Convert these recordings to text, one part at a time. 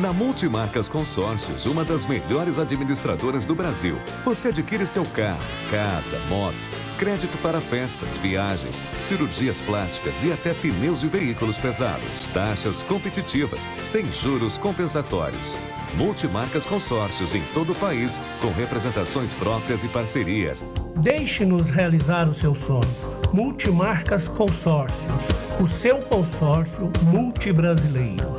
Na Multimarcas Consórcios, uma das melhores administradoras do Brasil, você adquire seu carro, casa, moto, crédito para festas, viagens, cirurgias plásticas e até pneus e veículos pesados. Taxas competitivas, sem juros compensatórios. Multimarcas Consórcios em todo o país, com representações próprias e parcerias. Deixe-nos realizar o seu sonho. Multimarcas Consórcios, o seu consórcio multibrasileiro.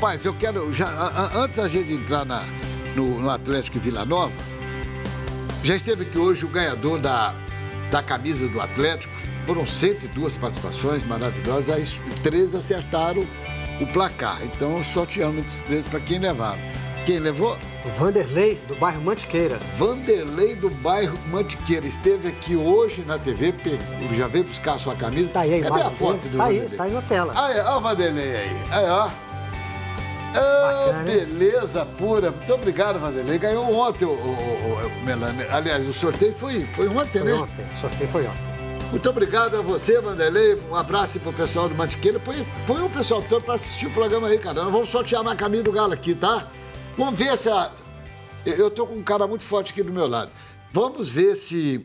Rapaz, eu quero. Já, a, a, antes da gente entrar na, no, no Atlético Vila Nova, já esteve aqui hoje o ganhador da, da camisa do Atlético. Foram 102 participações maravilhosas, aí três acertaram o placar. Então sorteamos entre os três para quem levava. Quem levou? O Vanderlei, do bairro Mantiqueira. Vanderlei, do bairro Mantiqueira. Esteve aqui hoje na TV, já veio buscar a sua camisa. Está aí a Cadê a foto do tá Vanderlei? Está aí, está aí na tela. Ah, o Vanderlei aí. Aí, ó. Ah, beleza pura. Muito obrigado, Vanderlei. Ganhou ontem o, o, o, o Aliás, o sorteio foi, foi ontem, foi né? ontem. O sorteio foi ontem. Muito obrigado a você, Vanderlei. Um abraço para o pessoal do Mantiqueira. Põe, põe o pessoal todo para assistir o programa aí, cara. Nós vamos sortear na caminho do Galo aqui, tá? Vamos ver se a... Eu tô com um cara muito forte aqui do meu lado. Vamos ver se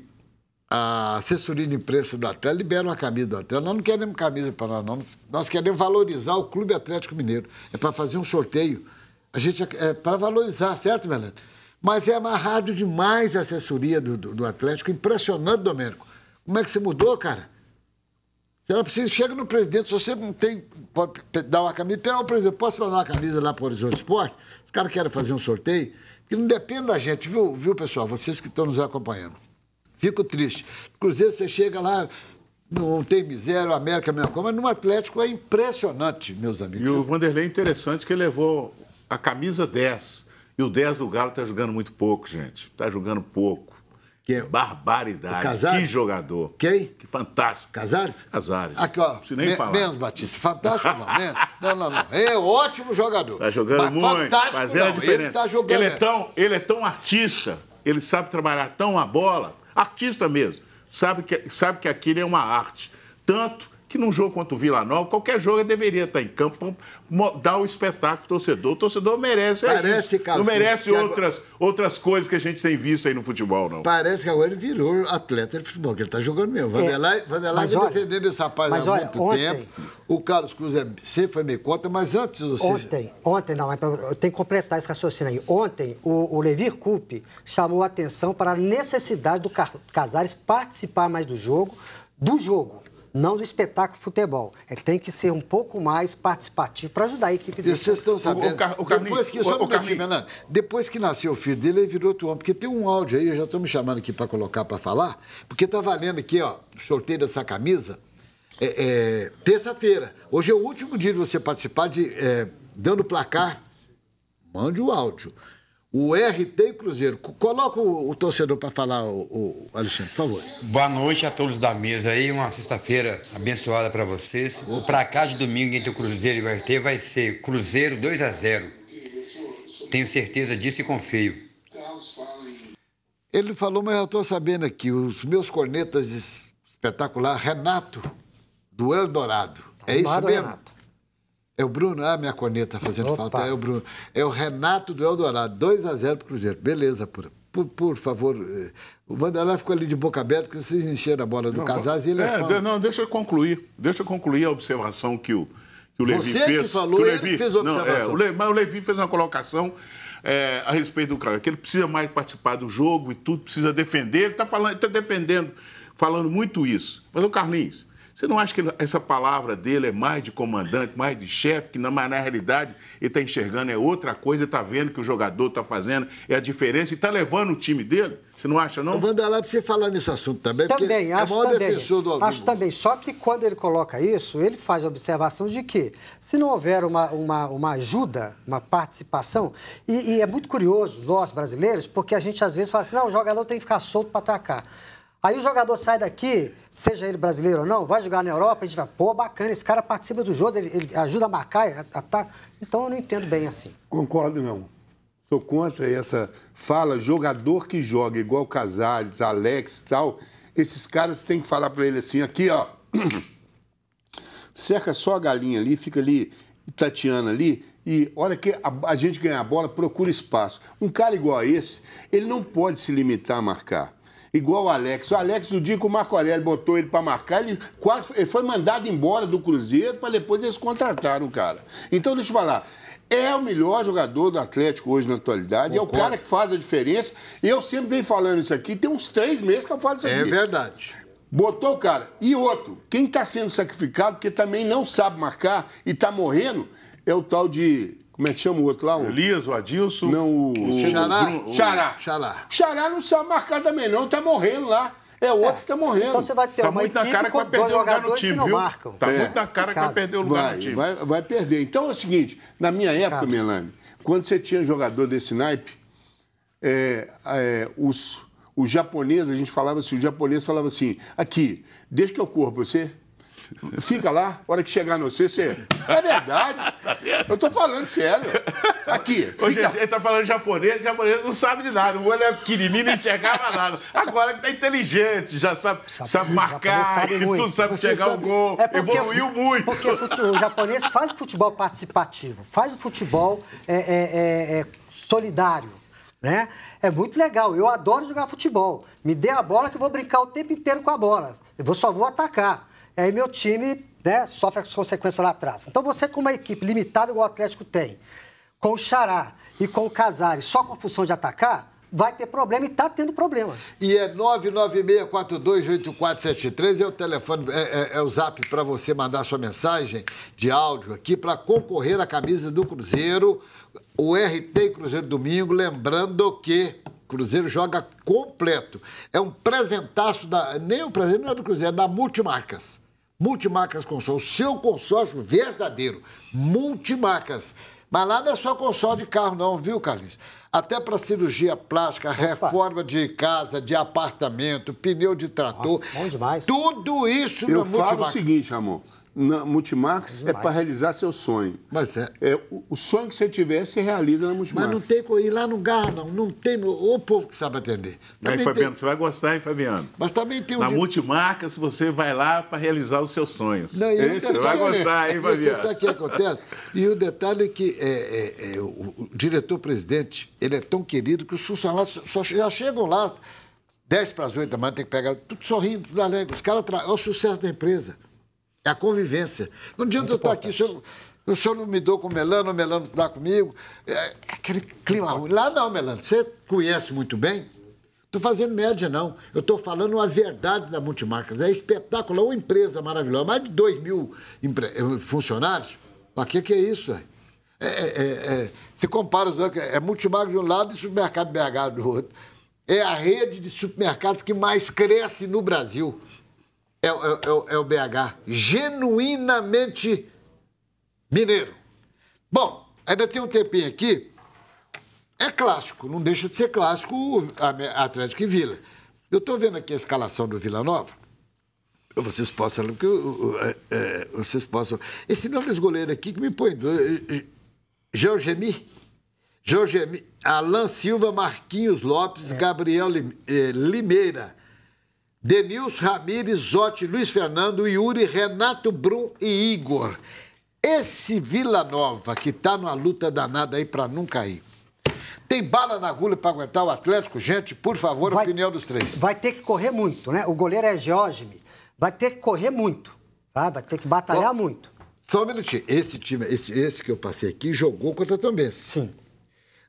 a assessoria de imprensa do Atlético libera uma camisa do Atlético. Nós não queremos camisa para nós, não. Nós queremos valorizar o Clube Atlético Mineiro. É para fazer um sorteio. A gente é, é para valorizar, certo, Melano? Mas é amarrado demais a assessoria do, do, do, Atlético. Impressionante, Domênico. Como é que você mudou, cara? Será possível? Chega no presidente, se você não tem. Pode dar uma camisa. o presidente, posso mandar uma camisa lá para o Horizonte Esporte? Os caras querem fazer um sorteio. que não depende da gente, viu, viu pessoal? Vocês que estão nos acompanhando. Fico triste. Cruzeiro, você chega lá, não tem miséria, o América é coisa, mas no Atlético é impressionante, meus amigos. E o Vanderlei é interessante que ele levou a camisa 10. E o 10 do Galo está jogando muito pouco, gente. Está jogando pouco. Que barbaridade. Que jogador. Quem? Que fantástico. Casares? Casares. Aqui, ó. Se nem me, falar. Menos, Batista. Fantástico, não. Menos. Não, não, não. É ótimo jogador. Está jogando muito. Fantástico, fazendo não. a diferença. Ele, tá jogando ele, é tão, ele é tão artista, ele sabe trabalhar tão a bola artista mesmo, sabe que, sabe que aquilo é uma arte. Tanto que num jogo contra o Vila Nova, qualquer jogo deveria estar em campo dar o espetáculo ao torcedor. O torcedor merece é Parece, Carlos, não merece outras, agora... outras coisas que a gente tem visto aí no futebol, não. Parece que agora ele virou atleta de futebol, que ele está jogando mesmo. É, Vanderlei é. vem olha, defendendo esse rapaz há olha, muito ontem, tempo. O Carlos Cruz é, sempre foi meio conta mas antes... Você... Ontem, ontem não, é eu tenho que completar esse raciocínio aí. Ontem, o, o Levir Coupe chamou a atenção para a necessidade do Casares participar mais do jogo, do jogo não do espetáculo futebol. É, tem que ser um pouco mais participativo para ajudar a equipe dele. Vocês estão sabendo? O, o, depois que, o, o, Fernando, depois que nasceu o filho dele, ele virou outro homem. Porque tem um áudio aí, eu já estou me chamando aqui para colocar para falar, porque está valendo aqui, ó, sorteio dessa camisa. É, é, Terça-feira. Hoje é o último dia de você participar de é, Dando Placar. Mande o áudio. O RT e Cruzeiro. Coloca o, o torcedor para falar, o, o, Alexandre, por favor. Boa noite a todos da mesa aí. Uma sexta-feira abençoada para vocês. O placar de domingo entre o Cruzeiro e o RT vai ser Cruzeiro 2 a 0 Tenho certeza disso e confio. Ele falou, mas eu estou sabendo aqui, os meus cornetas espetaculares, Renato, do Eldorado. é isso mesmo? Renato. É o Bruno, ah, minha corneta fazendo Opa. falta. É o Bruno. É o Renato do Eldorado, 2 a 0 para o Cruzeiro. Beleza, por, por, por, favor. Eh, o Vanderlei ficou ali de boca aberta porque vocês encheram a bola do não, Casaz e ele é, é Não, deixa eu concluir. Deixa eu concluir a observação que o, que o Levi que fez. Falou, que o Levi fez a observação. Não, é, o Le, mas o Levi fez uma colocação é, a respeito do cara, que ele precisa mais participar do jogo e tudo, precisa defender. Ele está tá defendendo, falando muito isso. Mas o Carlinhos. Você não acha que essa palavra dele é mais de comandante, mais de chefe, que na, na realidade ele está enxergando é outra coisa, está vendo que o jogador está fazendo, é a diferença e está levando o time dele? Você não acha, não? Vanda lá para você falar nesse assunto também, também é acho também, defensor do Acho também, só que quando ele coloca isso, ele faz a observação de que se não houver uma, uma, uma ajuda, uma participação, e, e é muito curioso, nós brasileiros, porque a gente às vezes fala assim, não, o jogador tem que ficar solto para atacar. Aí o jogador sai daqui, seja ele brasileiro ou não, vai jogar na Europa, a gente vai, pô, bacana, esse cara participa do jogo, ele, ele ajuda a marcar, a, a, tá. então eu não entendo bem assim. Concordo, não. Sou contra essa fala, jogador que joga igual Casares, Alex e tal, esses caras têm que falar para ele assim, aqui, ó, cerca só a galinha ali, fica ali Tatiana ali, e olha que a, a gente ganha a bola, procura espaço. Um cara igual a esse, ele não pode se limitar a marcar igual o Alex. O Alex, o dia que o Marco Aurélio botou ele para marcar, ele quase ele foi mandado embora do Cruzeiro para depois eles contrataram o cara. Então, deixa eu falar. É o melhor jogador do Atlético hoje na atualidade, Concordo. é o cara que faz a diferença. Eu sempre venho falando isso aqui, tem uns três meses que eu falo isso é aqui. É verdade. Botou o cara. E outro, quem está sendo sacrificado, porque também não sabe marcar e está morrendo, é o tal de como é que chama o outro lá? O... Elias, o Adilson. Não, o. o Xará? O... Xará. Xará. não sabe marcar também, não. Tá morrendo lá. É o outro é. que tá morrendo. Então você vai ter tá uma muito na cara que vai perder o lugar no time, viu? Marcam. Tá é. muito na cara que vai perder o lugar vai, no time. Vai, vai perder. Então é o seguinte, na minha época, Melani, quando você tinha jogador desse naipe, é, é, os, os japoneses, a gente falava assim, o japonês falava assim, aqui, deixa que eu corro você, Fica lá, a hora que chegar no C, você. É verdade. Eu tô falando sério. Aqui. Fica... gente, ele tá falando japonês, japonês não sabe de nada. O olho é pequenininho, não enxergava nada. Agora que tá inteligente, já sabe, sabe, sabe marcar, sabe tudo sabe chegar o gol. É porque, evoluiu muito. Porque o japonês faz o futebol participativo, faz o futebol é, é, é, é, solidário. Né? É muito legal. Eu adoro jogar futebol. Me dê a bola que eu vou brincar o tempo inteiro com a bola. Eu só vou atacar aí meu time né, sofre as consequências lá atrás. Então você com uma equipe limitada igual o Atlético tem, com o Xará e com o Casares, só com a função de atacar, vai ter problema e está tendo problema. E é 996428473, é o telefone, é, é, é o zap para você mandar sua mensagem de áudio aqui para concorrer à camisa do Cruzeiro, o RT Cruzeiro Domingo, lembrando que Cruzeiro joga completo. É um presentaço da. Nem o um presente não é do Cruzeiro, é da Multimarcas. Multimarcas Consórcio, o seu consórcio verdadeiro. Multimarcas. Mas lá não é só consórcio de carro, não, viu, Carlinhos? Até para cirurgia plástica, Opa. reforma de casa, de apartamento, pneu de trator. Ah, bom demais. Tudo isso Eu na Multimarcas. Eu falo o seguinte, amor na Multimax é para realizar seu sonho. Mas é. é o, o, sonho que você tiver, você realiza na Multimax. Mas não tem ir lá no Garden, não tem o povo que sabe atender. Tá também Fabiano, tem... você vai gostar, hein, Fabiano? Mas também tem um Na dia... Multimarcas você vai lá para realizar os seus sonhos. Não, Esse, você vai gostar, hein, Fabiano? Você sabe o que acontece? E o detalhe é que é, é, é o diretor-presidente, ele é tão querido que os funcionários só, já chegam lá 10 para as 8 da manhã, tem que pegar tudo sorrindo, tudo alegre. Os caras tra... é o sucesso da empresa. É a convivência. Não adianta Muito eu estar aqui. O senhor não me dou com o Melano, o Melano dá comigo. É, é aquele clima ruim. Lá não, Melano. Você conhece muito bem. Estou fazendo média, não. Eu estou falando a verdade da Multimarcas. É espetacular. Uma empresa maravilhosa. Mais de 2 mil eh, funcionários. O que, que é isso? É, é, é, é, se compara os outros, é Multimarcas de um lado e supermercado BH do outro. É a rede de supermercados que mais cresce no Brasil. É, é, é, é o BH, genuinamente mineiro. Bom, ainda tem um tempinho aqui. É clássico, não deixa de ser clássico o Atlético e Vila. Eu estou vendo aqui a escalação do Vila Nova. Vocês possam. Que, é, é, vocês possam. Esse nome desse goleiro aqui que me põe. Georgemi? Georgemi. Alan Silva, Marquinhos Lopes, é. Gabriel Limeira. Denils, Ramires, Zotti, Luiz Fernando, Yuri, Renato Brum e Igor. Esse Vila Nova que está numa luta danada aí para não cair. Tem bala na agulha para aguentar o Atlético? Gente, por favor, vai, opinião dos três. Vai ter que correr muito, né? O goleiro é Georgime. Vai ter que correr muito, sabe? Tá? Vai ter que batalhar Bom, muito. Só um minutinho. Esse time, esse, esse que eu passei aqui, jogou contra o Sim.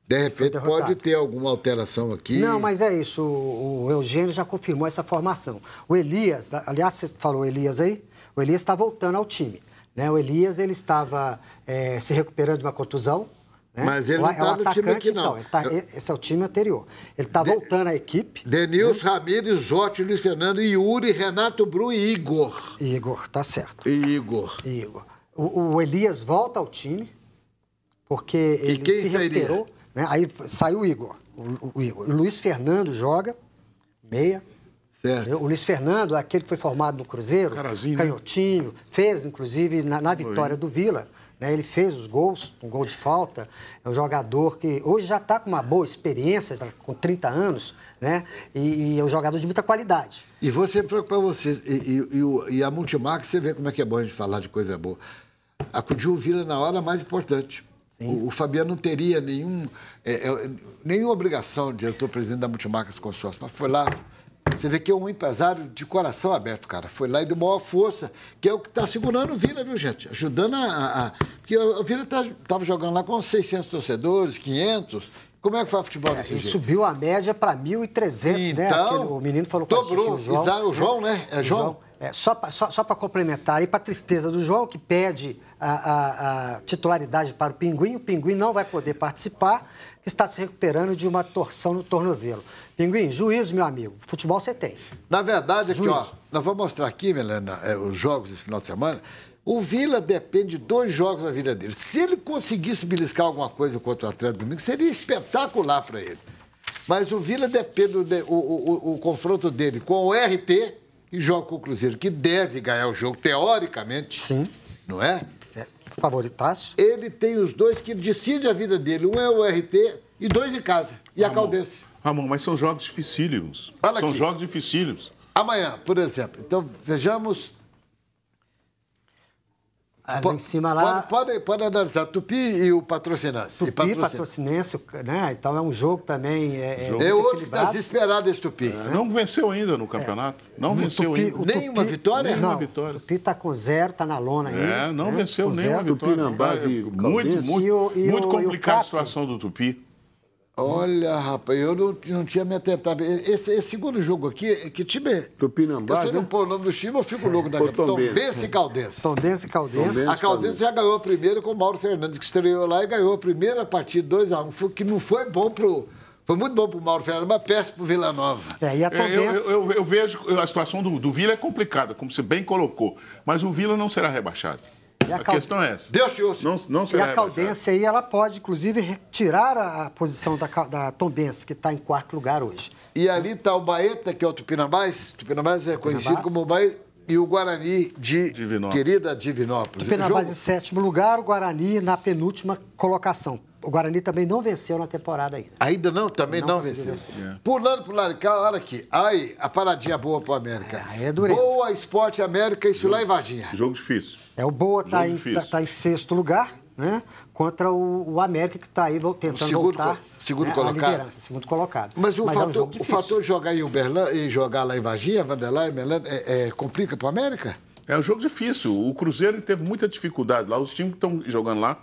De repente pode ter alguma alteração aqui. Não, mas é isso. O Eugênio já confirmou essa formação. O Elias, aliás, você falou Elias aí? O Elias está voltando ao time. Né? O Elias ele estava é, se recuperando de uma contusão. Né? Mas ele o, não está é no time aqui, não. Então, tá, Eu... Esse é o time anterior. Ele está voltando à equipe. Denils, né? Ramírez, Zotti, Luiz Fernando, Yuri, Renato Bru e Igor. Igor, tá certo. Igor. Igor. O, o, Elias volta ao time, porque ele se recuperou. Né? Aí saiu o Igor. O, o O Luiz Fernando joga, meia. Certo. O Luiz Fernando, é aquele que foi formado no Cruzeiro, Carazinho, né? canhotinho, né? fez, inclusive, na, na vitória do Vila. Né? Ele fez os gols, um gol de falta. É um jogador que hoje já está com uma boa experiência, tá com 30 anos, né? E, e, é um jogador de muita qualidade. E você, para você, e, e, e a Multimax, você vê como é que é bom a gente falar de coisa boa. Acudiu o Vila na hora mais importante. O, o, Fabiano não teria nenhum, é, é, nenhuma obrigação de diretor-presidente da Multimarcas Consórcio, mas foi lá. Você vê que é um empresário de coração aberto, cara. Foi lá e deu maior força, que é o que está segurando o Vila, viu, gente? Ajudando a. a... porque o Vila estava tá, jogando lá com 600 torcedores, 500, como é que foi o futebol é, desse jeito? Subiu a média para 1.300, então, né? Então o menino falou com o João. O João, né? É João? João. É, só para complementar, e para tristeza do João, que pede a, a, a, titularidade para o Pinguim, o Pinguim não vai poder participar, que está se recuperando de uma torção no tornozelo. Pinguim, juízo, meu amigo, futebol você tem. Na verdade, aqui, ó, nós vamos mostrar aqui, Melena, é, os jogos desse final de semana. O Vila depende de dois jogos na vida dele. Se ele conseguisse beliscar alguma coisa contra o Atlético domingo, seria espetacular para ele. Mas o Vila depende do o, o, o confronto dele com o RT, e joga com o Cruzeiro, que deve ganhar o jogo, teoricamente. Sim. Não é? é favoritaço. Ele tem os dois que decide a vida dele. Um é o RT e dois em casa. E a Caldense. Ramon, mas são jogos dificílimos. Fala são aqui. jogos dificílimos. Amanhã, por exemplo. Então, vejamos ah, em cima lá. Pode, pode, pode analisar Tupi e o Patrocinense. Tupi, e Patrocinense, né? Então é um jogo também. É, é jogo. é, outro que está desesperado esse Tupi. É, Não venceu ainda no campeonato. É. Não venceu Tupi, ainda. nenhuma vitória? Nenhuma vitória. O Tupi está com zero, está na lona ainda. É, não né? venceu nenhuma vitória. Tupi na base. É, muito, muito, e muito complicada a situação do Tupi. Olha, rapaz, eu não, não tinha me atentado. Esse, esse, segundo jogo aqui, é que time é? Tupinambás, Se né? não pôr o nome do time, eu fico louco da Tom Tombense e Caldense. Tombense e Caldense. A Caldense já ganhou a primeira com o Mauro Fernandes, que estreou lá e ganhou a primeira partida, 2x1, um, que não foi bom pro... Foi muito bom para o Mauro Fernandes, mas péssimo para o Vila Nova. É, e a Tombense... Eu, eu, eu, vejo... A situação do, do Vila é complicada, como você bem colocou. Mas o Vila não será rebaixado. E a, a cal... questão é essa. Deus te ouça. Não, não será e a Caldense aí, ela pode, inclusive, retirar a posição da, da Tombense, que está em quarto lugar hoje. E ali está o Baeta, que é o Tupinambás. Tupinambás é conhecido Tupinambás. como Baeta e o Guarani de Divinópolis. querida Divinópolis. Tupinambás em sétimo lugar, o Guarani na penúltima colocação o Guarani também não venceu na temporada ainda. Ainda não? Também não, não venceu. É. Pulando pro lado de cá, olha aqui. Aí, a paradinha boa pro América. É, é dureza. Boa, Esporte América, isso jogo, lá em Varginha. Jogo difícil. É, o Boa tá em, tá, tá em, sexto lugar, né? Contra o, o América, que tá aí tentando segundo, voltar. Segundo né, colocado. segundo colocado. Mas o, Mas fator, é um o fator jogar em Uberlândia e jogar lá em Varginha, Vanderlei, Melândia, é, é, complica pro América? É um jogo difícil. O Cruzeiro teve muita dificuldade lá. Os times que estão jogando lá.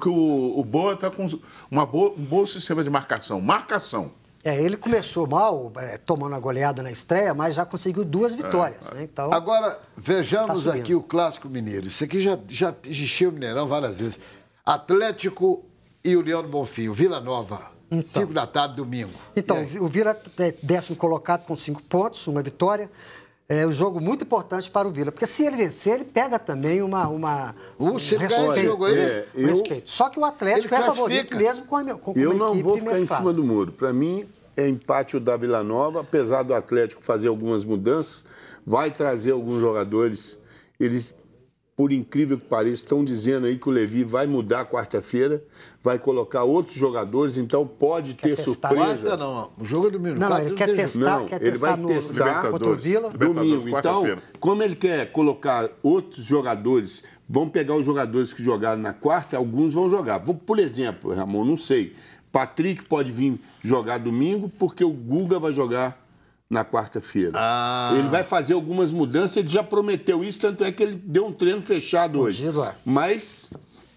Que o, o Boa está com uma boa, um bom sistema de marcação. Marcação. É, ele começou mal, é, tomando a goleada na estreia, mas já conseguiu duas é, vitórias. É, né? então, Agora, vejamos tá aqui o clássico mineiro. Isso aqui já, já encheu o Mineirão várias vezes. Atlético e o Leão do Bonfim, o Vila Nova. 5 então, da tarde, domingo. Então, o Vila é décimo colocado com cinco pontos, uma vitória é um jogo muito importante para o Vila. Porque se ele vencer, ele pega também uma. uma um se ele esse jogo aí. É, né? eu, respeito. Só que o Atlético é favorito mesmo com a, com, equipe Eu não vou ficar mesclada. em cima do muro. Para mim, é empate o da Vila Nova, apesar do Atlético fazer algumas mudanças, vai trazer alguns jogadores. eles por incrível que pareça, estão dizendo aí que o Levi vai mudar quarta-feira, vai colocar outros jogadores, então pode quer ter testar. surpresa. Quarta não, o jogo é domingo. Não, não ele quer é testar, não, quer ele testar vai no testar contra o Vila. Domingo, então, como ele quer colocar outros jogadores, vão pegar os jogadores que jogaram na quarta, alguns vão jogar. Vou, por exemplo, Ramon, não sei, Patrick pode vir jogar domingo porque o Guga vai jogar na quarta-feira. Ah. Ele vai fazer algumas mudanças, ele já prometeu isso, tanto é que ele deu um treino fechado Escondido, hoje. É. Mas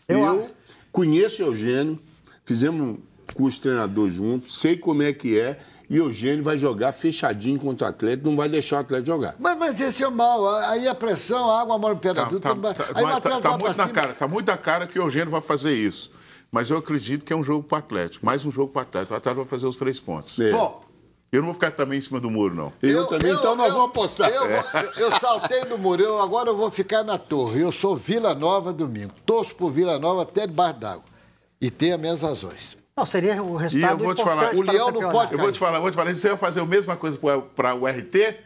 eu, eu conheço o Eugênio, fizemos um curso treinador juntos, sei como é que é. E Eugênio vai jogar fechadinho contra o Atlético não vai deixar o Atlético jogar. Mas, mas esse é mal. Aí a pressão, a água mora no pé da tá, tá, tá, aí o tá, Atlético tá, tá muito na cara, Tá muito na cara que o Eugênio vai fazer isso. Mas eu acredito que é um jogo para o Atlético. Mais um jogo para o Atlético. O Atlético vai fazer os três pontos. É. Bom, eu não vou ficar também em cima do muro, não. Eu, eu também, eu, então nós eu, vamos apostar. É. Eu, saltei do muro, eu, agora eu vou ficar na torre. Eu sou Vila Nova domingo. Torço por Vila Nova até debaixo d'água. E tenho as minhas razões. Não, seria o resultado. E eu vou te falar, o Leão não pode. Eu vou te falar, vou te falar, se eu fazer a mesma coisa para o RT.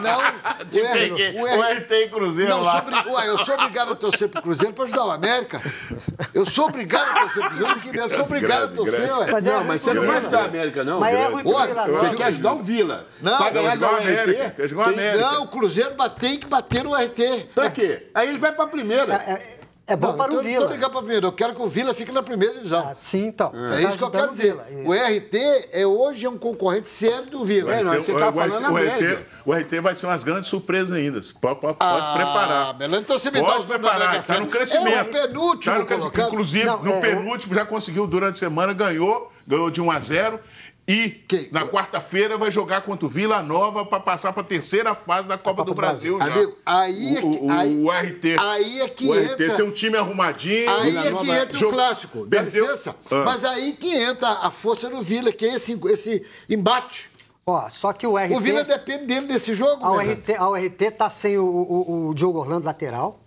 Não, o, R, o, R, o RT e Cruzeiro não, lá. Sobre, ué, eu sou obrigado a torcer pro Cruzeiro para ajudar o América. Eu sou obrigado a torcer pro Cruzeiro, porque eu sou obrigado grande, a torcer, ué. Mas é não, é mas você não vai ajudar o América, não. Mas é ruim pro Você quer ajudar o Vila. Não, pra ganhar do América. não, o Cruzeiro tem que bater no RT. Pra quê? Aí ele vai pra primeira. É, é, é bom não, para então, o Vila. Então ligar para o Vila. Eu quero que o Vila fique na primeira divisão. Ah, sim, então. É, é isso que eu quero dizer. Vila, o RT é, hoje é um concorrente sério do Vila. O RT, é, não, você está falando na o RT, o RT vai ser umas grandes surpresas ainda. Pode, pode ah, preparar. Beleza, então você me pode dá os preparar. Está no crescimento. É o penúltimo. Tá no crescimento. Inclusive, não, no é, penúltimo, já conseguiu durante a semana, ganhou, ganhou de 1 a 0 e que... na quarta-feira vai jogar contra o Vila Nova para passar para a terceira fase da Copa, Copa do Brasil. Brasil Amigo, é aí é que, o, o, o RT. Aí é que o RT entra... tem um time arrumadinho. Aí Vila é Nova... que entra o Jog... clássico, dá licença. Ah. Mas aí que entra a força do Vila, que é esse, esse embate. Ó, só que o RT... O Vila depende dele desse jogo. A URT, né? a URT tá sem o, o, o Diogo Orlando lateral.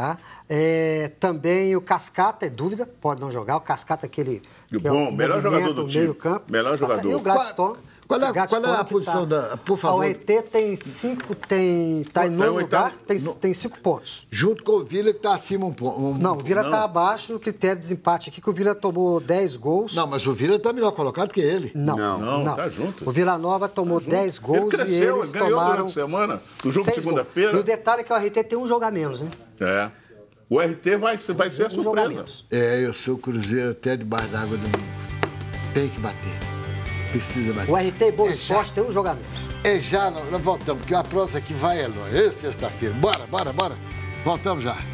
Tá? É, também o Cascata, é dúvida, pode não jogar. O Cascata, é aquele. Que é bom, é um melhor jogador do time. Meio campo. Melhor jogador. E o Gladstone. Qual é, qual é a é posição tá. da. Por favor. A OET tem cinco, tem. Está tá em nono lugar, tem, no... tem cinco pontos. Junto com o Vila, que está acima um ponto. Um... não, o Vila está abaixo no critério de desempate aqui, que o Vila tomou 10 gols. Não, mas o Vila está melhor colocado que ele. Não, não. não, Tá junto. O Vila Nova tomou 10 tá gols ele cresceu, e eles ele tomaram. semana, no jogo de segunda-feira. E o detalhe é que o RT tem um jogo a menos, né? É. O RT vai, vai ser a surpresa. É, eu sou o Cruzeiro até debaixo d'água do mundo. Tem que bater. Precisa O RT é Boa é Esporte tem os jogamentos. É já, nós voltamos, porque a prosa que vai é longe. É sexta-feira. Bora, bora, bora. Voltamos já.